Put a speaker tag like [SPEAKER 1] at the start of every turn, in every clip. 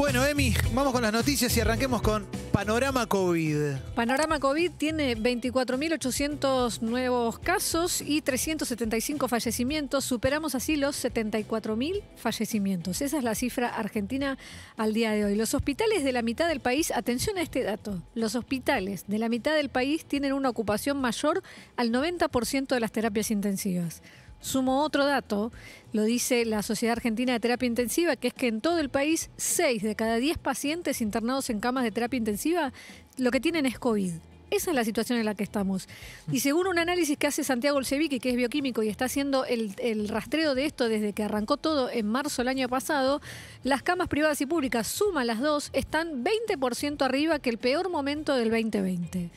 [SPEAKER 1] Bueno, Emi, vamos con las noticias y arranquemos con Panorama COVID.
[SPEAKER 2] Panorama COVID tiene 24.800 nuevos casos y 375 fallecimientos. Superamos así los 74.000 fallecimientos. Esa es la cifra argentina al día de hoy. Los hospitales de la mitad del país, atención a este dato, los hospitales de la mitad del país tienen una ocupación mayor al 90% de las terapias intensivas. Sumo otro dato, lo dice la Sociedad Argentina de Terapia Intensiva, que es que en todo el país 6 de cada 10 pacientes internados en camas de terapia intensiva lo que tienen es COVID. Esa es la situación en la que estamos. Y según un análisis que hace Santiago Olsevicki, que es bioquímico y está haciendo el, el, rastreo de esto desde que arrancó todo en marzo del año pasado, las camas privadas y públicas, suma las dos, están 20% arriba que el peor momento del 2020.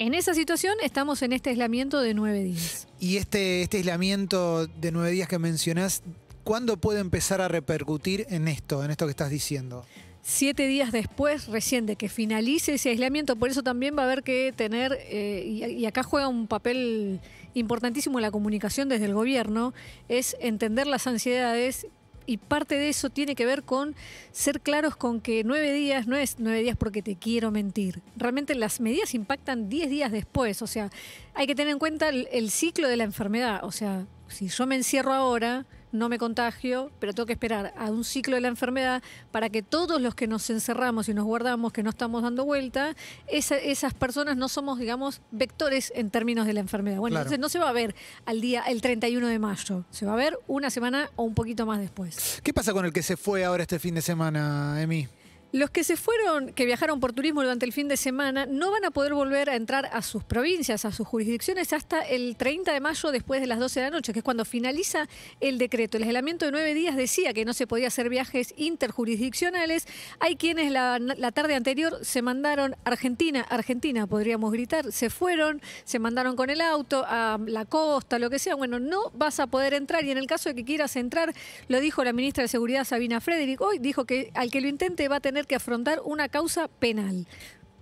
[SPEAKER 2] En esa situación estamos en este aislamiento de nueve días.
[SPEAKER 1] Y este, este aislamiento de nueve días que mencionás, ¿cuándo puede empezar a repercutir en esto, en esto que estás diciendo?
[SPEAKER 2] siete días después, recién de que finalice ese aislamiento. Por eso también va a haber que tener, eh, y, y, acá juega un papel importantísimo la comunicación desde el gobierno, es entender las ansiedades y parte de eso tiene que ver con ser claros con que nueve días no es nueve días porque te quiero mentir. Realmente las medidas impactan diez días después, o sea, hay que tener en cuenta el, el ciclo de la enfermedad, o sea, si yo me encierro ahora, no me contagio, pero tengo que esperar a un ciclo de la enfermedad para que todos los que nos encerramos y nos guardamos, que no estamos dando vuelta, esas personas no somos, digamos, vectores en términos de la enfermedad. Bueno, entonces no se va a ver al día, el 31 de mayo, se va a ver una semana o un poquito más después. ¿Qué
[SPEAKER 1] pasa con el que se fue ahora este fin de semana, Emi?
[SPEAKER 2] Los que se fueron, que viajaron por turismo durante el fin de semana, no van a poder volver a entrar a sus provincias, a sus jurisdicciones, hasta el 30 de mayo después de las 12 de la noche, que es cuando finaliza el decreto. El aislamiento de nueve días decía que no se podía hacer viajes interjurisdiccionales. Hay quienes la, tarde anterior se mandaron Argentina, Argentina, podríamos gritar, se fueron, se mandaron con el auto a la costa, lo que sea. Bueno, no vas a poder entrar y en el caso de que quieras entrar, lo dijo la ministra de Seguridad Sabina Frederick, hoy dijo que al que lo intente va a tener que afrontar una causa penal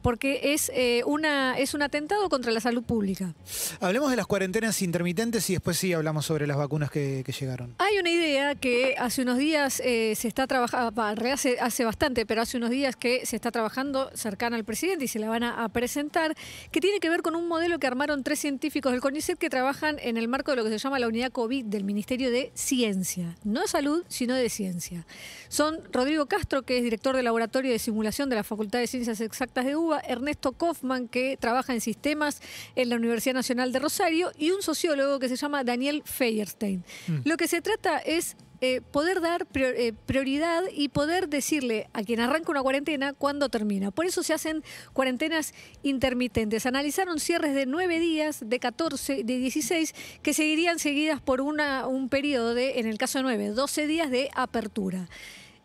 [SPEAKER 2] porque es, eh, una, es un atentado contra la salud pública.
[SPEAKER 1] Hablemos de las cuarentenas intermitentes y después sí hablamos sobre las vacunas que, llegaron.
[SPEAKER 2] Hay una idea que hace unos días eh, se está trabajando, hace, hace bastante, pero hace unos días que se está trabajando cercana al presidente y se la van a, presentar, que tiene que ver con un modelo que armaron tres científicos del CONICET que trabajan en el marco de lo que se llama la unidad COVID del Ministerio de Ciencia. No de salud, sino de ciencia. Son Rodrigo Castro, que es director del Laboratorio de Simulación de la Facultad de Ciencias Exactas de UBA, Ernesto Kaufman, que trabaja en sistemas en la Universidad Nacional de Rosario, y un sociólogo que se llama Daniel Feierstein. Mm. Lo que se trata es eh, poder dar eh, prioridad y poder decirle a quien arranca una cuarentena cuándo termina. Por eso se hacen cuarentenas intermitentes. Analizaron cierres de nueve días, de 14, de 16, que seguirían seguidas por un periodo de, en el caso de 9, 12 días de apertura.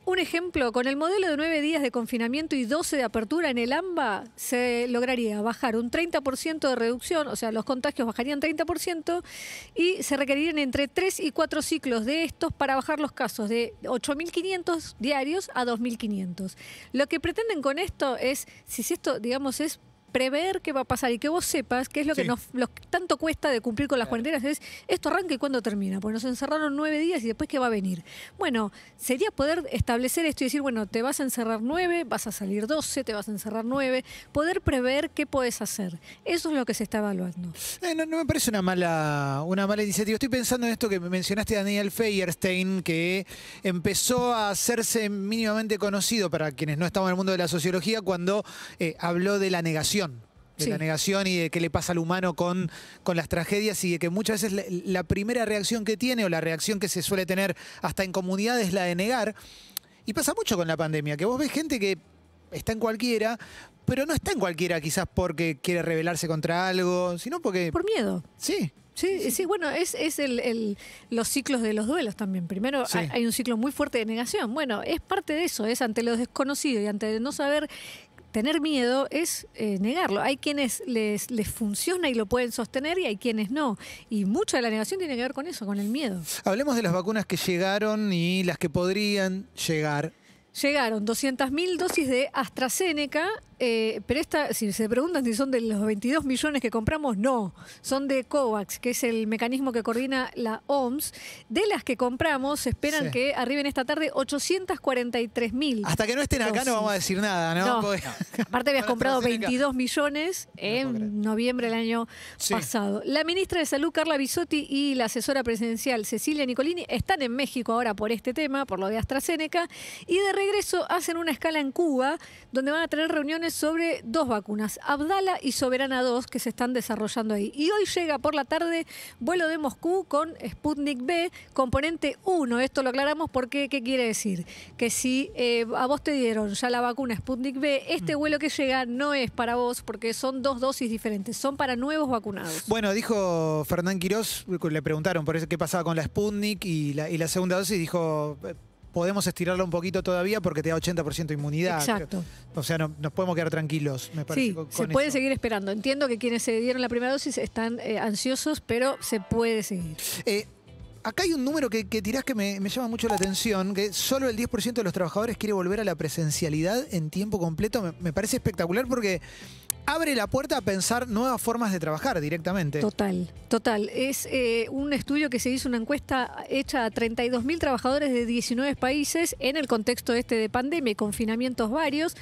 [SPEAKER 2] Un ejemplo, con el modelo de nueve días de confinamiento y 12 de apertura en el AMBA, se lograría bajar un 30% de reducción, o sea, los contagios bajarían 30% y se requerirían entre 3 y 4 ciclos de estos para bajar los casos de 8.500 diarios a 2.500. Lo que pretenden con esto es, si esto, digamos, es prever qué va a pasar y que vos sepas qué es lo que nos lo, tanto cuesta de cumplir con las cuarentenas, es esto arranca y cuándo termina, porque nos encerraron nueve días y después qué va a venir. Bueno, sería poder establecer esto y decir, bueno, te vas a encerrar nueve, vas a salir doce, te vas a encerrar nueve, poder prever qué puedes hacer. Eso es lo que se está evaluando. Eh, no,
[SPEAKER 1] me parece una mala, una mala iniciativa. Estoy pensando en esto que mencionaste Daniel Feierstein, que empezó a hacerse mínimamente conocido para quienes no estaban en el mundo de la sociología cuando eh, habló de la negación de la negación y de qué le pasa al humano con, con las tragedias y de que muchas veces la, primera reacción que tiene o la reacción que se suele tener hasta en comunidades es la de negar. Y pasa mucho con la pandemia, que vos ves gente que está en cualquiera, pero no está en cualquiera quizás porque quiere rebelarse contra algo, sino porque... Por
[SPEAKER 2] miedo. Sí. Sí, sí, bueno, es, es el, los ciclos de los duelos también. Primero hay, un ciclo muy fuerte de negación. Bueno, es parte de eso, es ante lo desconocido y ante no saber tener miedo es eh, negarlo. Hay quienes les, les, funciona y lo pueden sostener y hay quienes no. Y mucha de la negación tiene que ver con eso, con el miedo.
[SPEAKER 1] Hablemos de las vacunas que llegaron y las que podrían llegar.
[SPEAKER 2] Llegaron 200.000 dosis de AstraZeneca, eh, pero esta, si se preguntan si son de los 22 millones que compramos, no, son de COVAX, que es el mecanismo que coordina la OMS. De las que compramos, esperan que arriben esta tarde 843.000. Hasta que no estén acá no vamos a decir
[SPEAKER 1] nada, ¿no?
[SPEAKER 2] Aparte habías comprado 22 millones en noviembre del año pasado. La ministra de Salud, Carla Bisotti, y la asesora presidencial, Cecilia Nicolini, están en México ahora por este tema, por lo de AstraZeneca, y de regreso hacen una escala en Cuba, donde van a tener reuniones sobre dos vacunas, Abdala y Soberana 2, que se están desarrollando ahí. Y hoy llega por la tarde vuelo de Moscú con Sputnik B, componente 1. Esto lo aclaramos porque, ¿qué quiere decir? Que si eh, a vos te dieron ya la vacuna Sputnik B, este mm. vuelo que llega no es para vos porque son dos dosis diferentes, son para nuevos vacunados.
[SPEAKER 1] Bueno, dijo Fernán Quirós, le preguntaron por eso qué pasaba con la Sputnik y la, y la segunda dosis, dijo podemos estirarla un poquito todavía porque te da 80% de inmunidad. Exacto. O sea, no, nos podemos quedar tranquilos, Sí, se puede seguir
[SPEAKER 2] esperando. Entiendo que quienes se dieron la primera dosis están eh, ansiosos, pero se puede seguir. Eh, acá hay un número que, tirás que me, llama mucho la
[SPEAKER 1] atención, que solo el 10% de los trabajadores quiere volver a la presencialidad en tiempo completo. me parece espectacular porque abre la puerta a pensar nuevas formas de trabajar directamente.
[SPEAKER 2] Total, total. Es eh, un estudio que se hizo, una encuesta hecha a 32.000 trabajadores de 19 países en el contexto este de pandemia y confinamientos varios.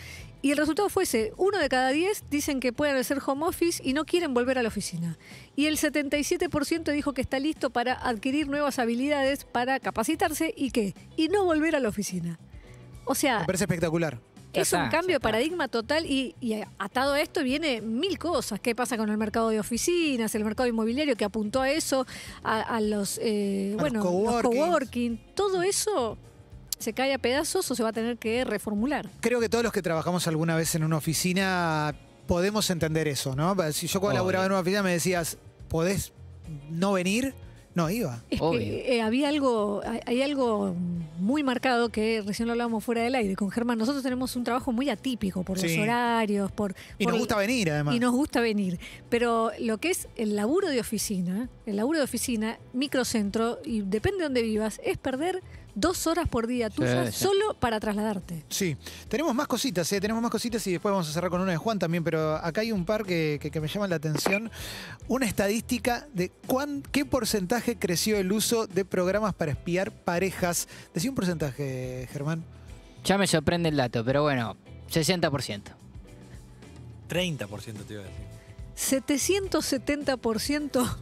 [SPEAKER 2] Y el resultado fue uno de cada diez dicen que pueden hacer home office y no quieren volver a la oficina. Y el 77% dijo que está listo para adquirir nuevas habilidades, para capacitarse y qué, y no volver a la oficina. O sea... Me parece
[SPEAKER 1] espectacular es un cambio de
[SPEAKER 2] paradigma total y, atado a esto viene mil cosas. ¿Qué pasa con el mercado de oficinas, el mercado inmobiliario que apuntó a eso, a, los, eh, coworking. todo eso se cae a pedazos o se va a tener que reformular.
[SPEAKER 1] Creo que todos los que trabajamos alguna vez en una oficina podemos entender eso, ¿no? Si yo colaboraba en una oficina me decías, ¿podés no venir? No, iba. Eh,
[SPEAKER 2] había algo, hay algo muy marcado que recién lo hablábamos fuera del aire con Germán. Nosotros tenemos un trabajo muy atípico por los horarios, por... Y nos gusta venir, además. Y nos gusta venir. Pero lo que es el laburo de oficina, el laburo de oficina, microcentro, y depende de dónde vivas, es perder dos horas por día tú solo para trasladarte.
[SPEAKER 1] Sí, tenemos más cositas, eh, tenemos más cositas y después vamos a cerrar con una de Juan también, pero acá hay un par que, me llaman la atención. Una estadística de cuán, qué porcentaje creció el uso de programas para espiar parejas. Decía un porcentaje, Germán. Ya me sorprende
[SPEAKER 3] el dato, pero bueno,
[SPEAKER 1] 60%.
[SPEAKER 2] 30%
[SPEAKER 3] te iba a decir.
[SPEAKER 2] 770%.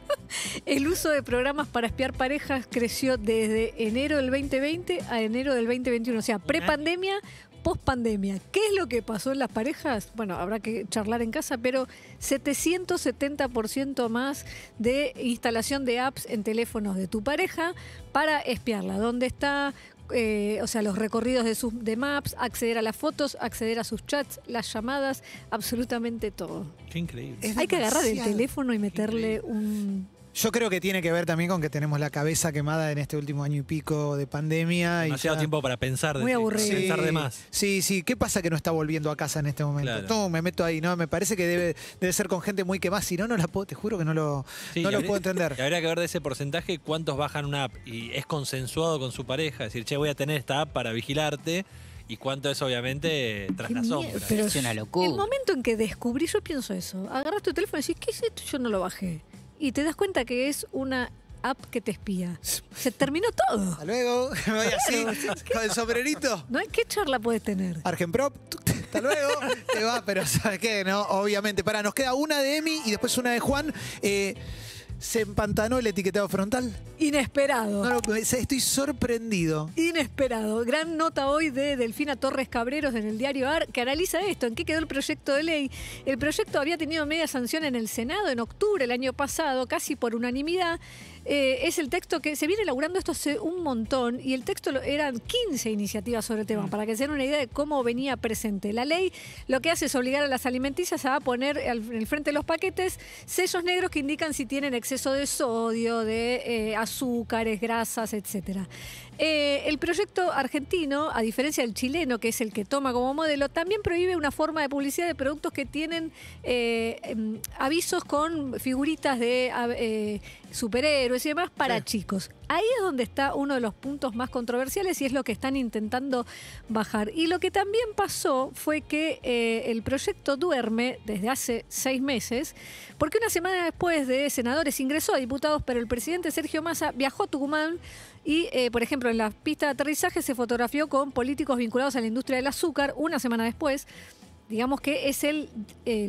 [SPEAKER 2] el uso de programas para espiar parejas creció desde enero del 2020 a enero del 2021. O sea, prepandemia, pospandemia. ¿Qué es lo que pasó en las parejas? Bueno, habrá que charlar en casa, pero 770% más de instalación de apps en teléfonos de tu pareja para espiarla. ¿Dónde está? Eh, o sea, los recorridos de, sus, de maps, acceder a las fotos, acceder a sus chats, las llamadas, absolutamente todo. Qué increíble. Hay que agarrar el teléfono y meterle un
[SPEAKER 1] yo creo que tiene que ver también con que tenemos la cabeza quemada en este último año y pico de pandemia. Demasiado y ya... tiempo para pensar. Muy aburrido. Pensar de más. Sí, sí. ¿Qué pasa que no está volviendo a casa en este momento? No, me meto ahí. No, me parece que debe, debe ser con gente muy quemada. Si no, no la puedo, te juro que no lo, lo puedo entender.
[SPEAKER 3] Habría que ver de ese porcentaje cuántos bajan una app y es consensuado con su pareja. Decir, che, voy a tener esta app para vigilarte y cuánto es obviamente tras la sombra. es una locura. El
[SPEAKER 2] momento en que descubrí, yo pienso eso. agarraste tu teléfono y decís, ¿qué es esto? Yo no lo bajé y te das cuenta que es una app que te espía. Se terminó todo. Hasta luego,
[SPEAKER 1] me voy así, con el sombrerito.
[SPEAKER 2] No, ¿Qué charla puedes tener?
[SPEAKER 1] Argenprop, hasta luego, te va, pero ¿sabes qué? No, obviamente. Para, nos queda una de Emi y después una de Juan. Eh, se empantanó el etiquetado frontal. Inesperado. estoy sorprendido.
[SPEAKER 2] Inesperado. Gran nota hoy de Delfina Torres Cabreros en el diario AR que analiza esto, en qué quedó el proyecto de ley. El proyecto había tenido media sanción en el Senado en octubre el año pasado, casi por unanimidad. Eh, es el texto que se viene elaborando esto hace un montón y el texto eran 15 iniciativas sobre el tema, mm. para que se den una idea de cómo venía presente. La ley lo que hace es obligar a las alimenticias a poner en el frente de los paquetes sellos negros que indican si tienen exceso de sodio, de eh, azúcares, grasas, etc. Eh, el proyecto argentino, a diferencia del chileno, que es el que toma como modelo, también prohíbe una forma de publicidad de productos que tienen em, avisos con figuritas de superhéroes y demás para chicos. Ahí es donde está uno de los puntos más controversiales y es lo que están intentando bajar. Y lo que también pasó fue que eh, el proyecto duerme desde hace seis meses, porque una semana después de senadores ingresó a diputados, pero el presidente Sergio Massa viajó a Tucumán y, eh, por ejemplo, en la pista de aterrizaje se fotografió con políticos vinculados a la industria del azúcar una semana después digamos que es el,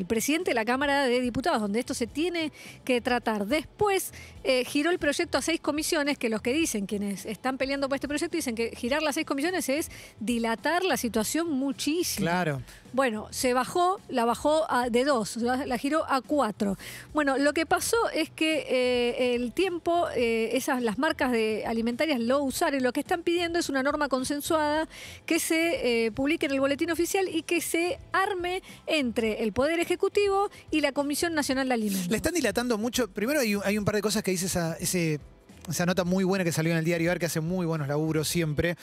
[SPEAKER 2] presidente de la Cámara de Diputados, donde esto se tiene que tratar. Después eh, giró el proyecto a seis comisiones, que los que dicen, quienes están peleando por este proyecto, dicen que girar las seis comisiones es dilatar la situación muchísimo. Claro. Bueno, se bajó, la bajó de dos, la, giró a cuatro. Bueno, lo que pasó es que eh, el tiempo, eh, esas las marcas de alimentarias lo usaron. Lo que están pidiendo es una norma consensuada que se publique en el boletín oficial y que se entre el Poder Ejecutivo y la Comisión Nacional de Alimentos. Le están dilatando mucho.
[SPEAKER 1] Primero hay, un par de cosas que dice esa, nota muy buena que salió en el diario AR, que hace muy buenos laburos siempre.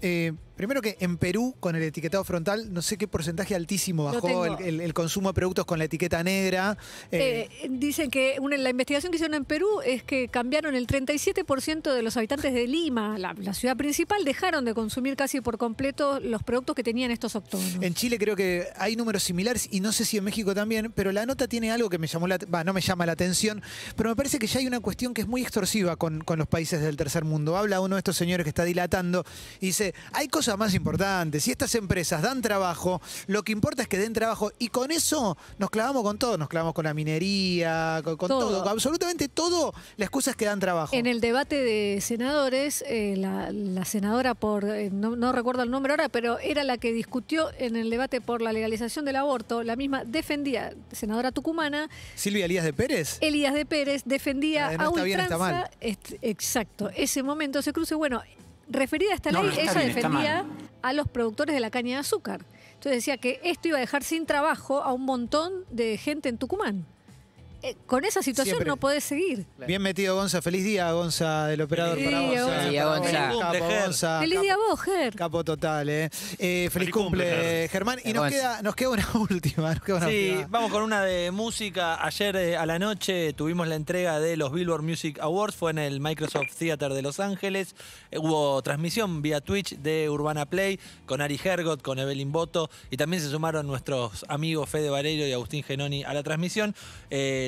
[SPEAKER 1] Eh, Primero que en Perú, con el etiquetado frontal, no sé qué porcentaje altísimo bajó el, consumo de productos con la etiqueta negra. Eh.
[SPEAKER 2] Eh, dicen que una, la investigación que hicieron en Perú es que cambiaron el 37% de los habitantes de Lima, la, ciudad principal, dejaron de consumir casi por completo los productos que tenían estos octógonos. En Chile
[SPEAKER 1] creo que hay números similares y no sé si en México también, pero la nota tiene algo que me llamó la, no me llama la atención, pero me parece que ya hay una cuestión que es muy extorsiva con, con los países del tercer mundo. Habla uno de estos señores que está dilatando y dice, hay cosas más importante, si estas empresas dan trabajo, lo que importa es que den trabajo y con eso nos clavamos con todo, nos clavamos con la minería, con, todo. absolutamente todo, la excusa es que dan trabajo.
[SPEAKER 2] En el debate de senadores, eh, la, senadora por, eh, no, recuerdo el nombre ahora, pero era la que discutió en el debate por la legalización del aborto, la misma defendía, senadora tucumana.
[SPEAKER 1] Silvia Elías de Pérez.
[SPEAKER 2] Elías de Pérez defendía no a ultranza, bien, exacto, ese momento se cruce, bueno, referida a esta ley, ella defendía a los productores de la caña de azúcar. Entonces decía que esto iba a dejar sin trabajo a un montón de gente en Tucumán. Eh, con esa situación no podés seguir.
[SPEAKER 1] Bien metido, Gonza. Feliz día, Gonza, del operador para Gonza. Feliz día, Gonza. Feliz día a vos, Ger. Capo total, ¿eh?
[SPEAKER 3] eh feliz, cumple, eh, Germán. Y nos queda,
[SPEAKER 1] nos queda una última. sí,
[SPEAKER 3] vamos con una de música. Ayer a la noche tuvimos la entrega de los Billboard Music Awards. Fue en el Microsoft Theater de Los Ángeles. hubo transmisión vía Twitch de Urbana Play con Ari Hergot, con Evelyn Boto. Y también se sumaron nuestros amigos Fede Valerio y Agustín Genoni a la transmisión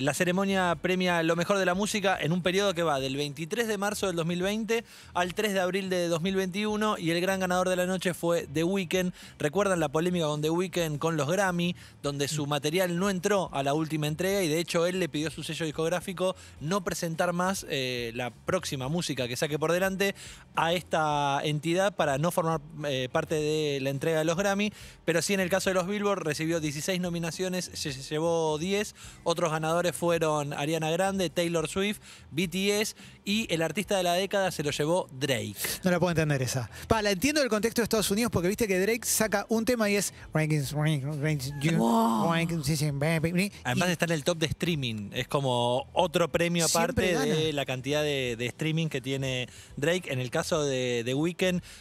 [SPEAKER 3] la ceremonia premia lo mejor de la música en un periodo que va del 23 de marzo del 2020 al 3 de abril de 2021 y el gran ganador de la noche fue The Weeknd. Recuerdan la polémica con The Weeknd con los Grammy, donde su material no entró a la última entrega y de hecho él le pidió a su sello discográfico no presentar más eh, la próxima música que saque por delante a esta entidad para no formar eh, parte de la entrega de los Grammy, pero sí en el caso de los Billboard recibió 16 nominaciones, se llevó 10, otros ganadores fueron Ariana Grande, Taylor Swift, BTS y el artista de la década se lo llevó Drake.
[SPEAKER 1] No la puedo entender esa. Pa, la entiendo del contexto de Estados Unidos porque viste que Drake saca un tema y es Rankings,
[SPEAKER 3] Además está en el top de streaming. Es como otro premio aparte de la cantidad de, streaming que tiene Drake. En el caso de The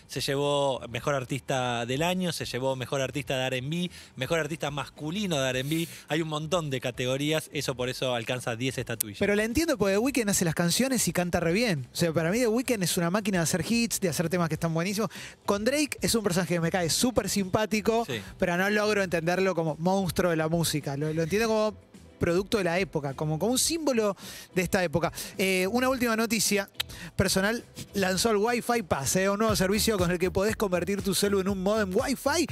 [SPEAKER 3] se llevó mejor artista del año, se llevó mejor artista de RB, mejor artista masculino de RB. Hay un montón de categorías, eso por eso eso alcanza 10 estatuillas. Pero la
[SPEAKER 1] entiendo porque The Weeknd hace las canciones y canta re bien. O sea, para mí The Weeknd es una máquina de hacer hits, de hacer temas que están buenísimos. Con Drake es un personaje que me cae súper simpático, pero no logro entenderlo como monstruo de la música. Lo, entiendo como producto de la época, como, como un símbolo de esta época. Eh, una última noticia. Personal lanzó el Wi-Fi Pass, eh, un nuevo servicio con el que podés convertir tu celular en un modem Wi-Fi